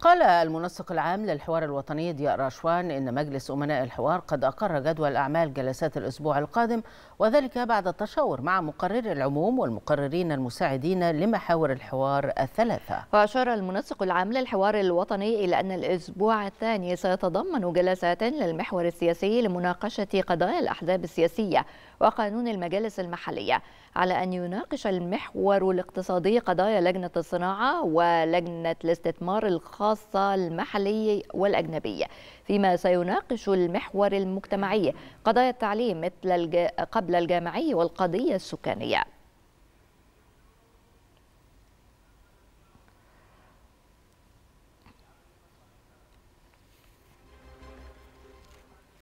قال المنسق العام للحوار الوطني ضياء رشوان إن مجلس أمناء الحوار قد أقر جدول أعمال جلسات الأسبوع القادم وذلك بعد التشاور مع مقرر العموم والمقررين المساعدين لمحاور الحوار الثلاثة وأشار المنسق العام للحوار الوطني إلى أن الأسبوع الثاني سيتضمن جلسات للمحور السياسي لمناقشة قضايا الأحزاب السياسية وقانون المجالس المحلية على أن يناقش المحور الاقتصادي قضايا لجنة الصناعة ولجنة الاستثمار الخاص الخاصة المحلية والأجنبية فيما سيناقش المحور المجتمعي قضايا التعليم مثل الج... قبل الجامعي والقضية السكانية